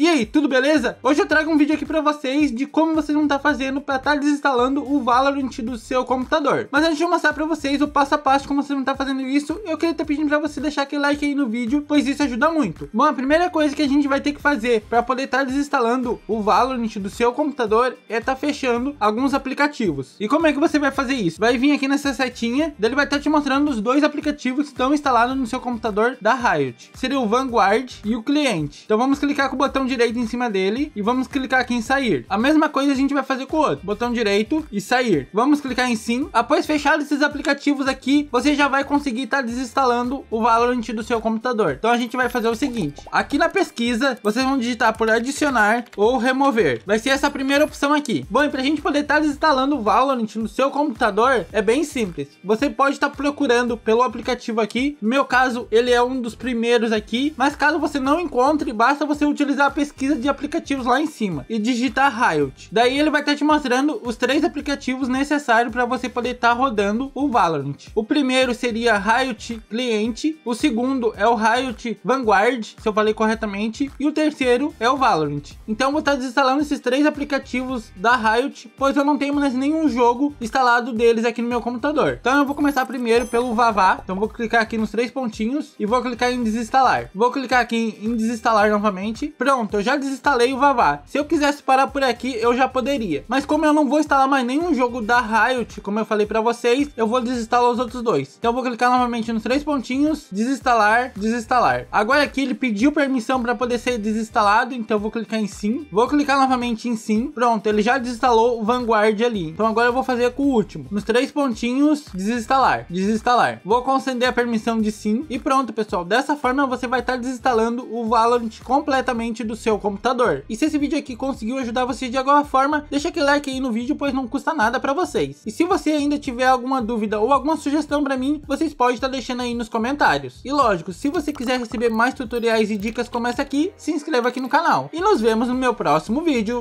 E aí, tudo beleza? Hoje eu trago um vídeo aqui pra vocês de como vocês vão estar tá fazendo pra estar tá desinstalando o Valorant do seu computador. Mas antes de eu mostrar pra vocês o passo a passo como vocês vão estar tá fazendo isso, eu queria estar tá pedindo pra você deixar aquele like aí no vídeo, pois isso ajuda muito. Bom, a primeira coisa que a gente vai ter que fazer pra poder estar tá desinstalando o Valorant do seu computador é estar tá fechando alguns aplicativos. E como é que você vai fazer isso? Vai vir aqui nessa setinha, daí ele vai estar te mostrando os dois aplicativos que estão instalados no seu computador da Riot. Seria o Vanguard e o cliente. Então vamos clicar com o botão de direito em cima dele e vamos clicar aqui em sair. A mesma coisa a gente vai fazer com o outro. Botão direito e sair. Vamos clicar em sim. Após fechar esses aplicativos aqui, você já vai conseguir estar tá desinstalando o Valorant do seu computador. Então a gente vai fazer o seguinte. Aqui na pesquisa, vocês vão digitar por adicionar ou remover. Vai ser essa primeira opção aqui. Bom, e pra gente poder estar tá desinstalando o Valorant no seu computador, é bem simples. Você pode estar tá procurando pelo aplicativo aqui. No meu caso, ele é um dos primeiros aqui. Mas caso você não encontre, basta você utilizar a pesquisa de aplicativos lá em cima e digitar Riot. Daí ele vai estar tá te mostrando os três aplicativos necessários para você poder estar tá rodando o Valorant. O primeiro seria Riot Cliente, o segundo é o Riot Vanguard, se eu falei corretamente, e o terceiro é o Valorant. Então eu vou estar tá desinstalando esses três aplicativos da Riot, pois eu não tenho mais nenhum jogo instalado deles aqui no meu computador. Então eu vou começar primeiro pelo Vavá, então vou clicar aqui nos três pontinhos e vou clicar em desinstalar. Vou clicar aqui em desinstalar novamente. Pronto pronto, eu já desinstalei o Vavá. Se eu quisesse parar por aqui, eu já poderia. Mas como eu não vou instalar mais nenhum jogo da Riot, como eu falei pra vocês, eu vou desinstalar os outros dois. Então eu vou clicar novamente nos três pontinhos, desinstalar, desinstalar. Agora aqui ele pediu permissão para poder ser desinstalado, então eu vou clicar em sim. Vou clicar novamente em sim. Pronto, ele já desinstalou o Vanguard ali. Então agora eu vou fazer com o último. Nos três pontinhos, desinstalar, desinstalar. Vou conceder a permissão de sim e pronto, pessoal. Dessa forma você vai estar desinstalando o Valorant completamente do do seu computador. E se esse vídeo aqui conseguiu ajudar você de alguma forma, deixa aquele like aí no vídeo, pois não custa nada para vocês. E se você ainda tiver alguma dúvida ou alguma sugestão para mim, vocês podem estar deixando aí nos comentários. E lógico, se você quiser receber mais tutoriais e dicas como essa aqui, se inscreva aqui no canal. E nos vemos no meu próximo vídeo.